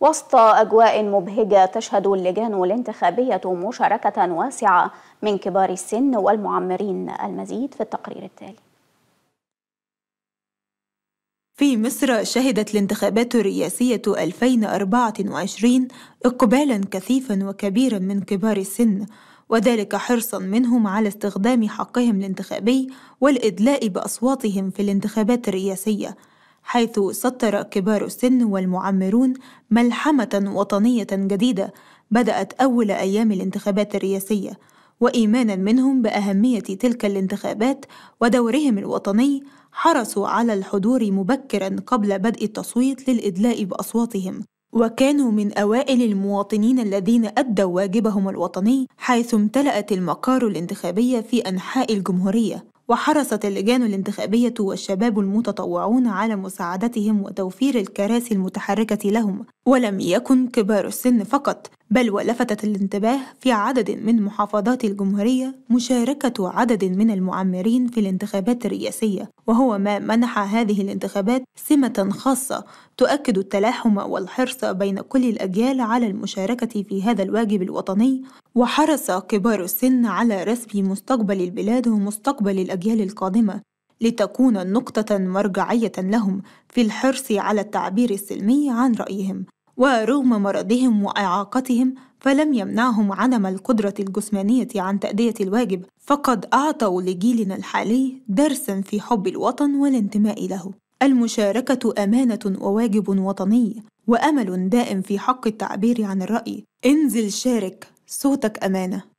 وسط أجواء مبهجة تشهد اللجان الانتخابية مشاركة واسعة من كبار السن والمعمرين المزيد في التقرير التالي في مصر شهدت الانتخابات الرئاسية 2024 إقبالا كثيفا وكبيرا من كبار السن وذلك حرصا منهم على استخدام حقهم الانتخابي والإدلاء بأصواتهم في الانتخابات الرئاسية حيث سطر كبار السن والمعمرون ملحمة وطنية جديدة بدأت أول أيام الانتخابات الرئاسية وإيمانا منهم بأهمية تلك الانتخابات ودورهم الوطني حرصوا على الحضور مبكرا قبل بدء التصويت للإدلاء بأصواتهم وكانوا من أوائل المواطنين الذين أدوا واجبهم الوطني حيث امتلأت المقار الانتخابية في أنحاء الجمهورية وحرصت اللجان الانتخابية والشباب المتطوعون على مساعدتهم وتوفير الكراسي المتحركة لهم ولم يكن كبار السن فقط بل ولفتت الانتباه في عدد من محافظات الجمهورية مشاركة عدد من المعمرين في الانتخابات الرئاسية، وهو ما منح هذه الانتخابات سمة خاصة تؤكد التلاحم والحرص بين كل الأجيال على المشاركة في هذا الواجب الوطني، وحرص كبار السن على رسم مستقبل البلاد ومستقبل الأجيال القادمة، لتكون نقطة مرجعية لهم في الحرص على التعبير السلمي عن رأيهم. ورغم مرضهم وإعاقتهم فلم يمنعهم عدم القدرة الجسمانية عن تأدية الواجب فقد أعطوا لجيلنا الحالي درسا في حب الوطن والانتماء له المشاركة أمانة وواجب وطني وأمل دائم في حق التعبير عن الرأي انزل شارك صوتك أمانة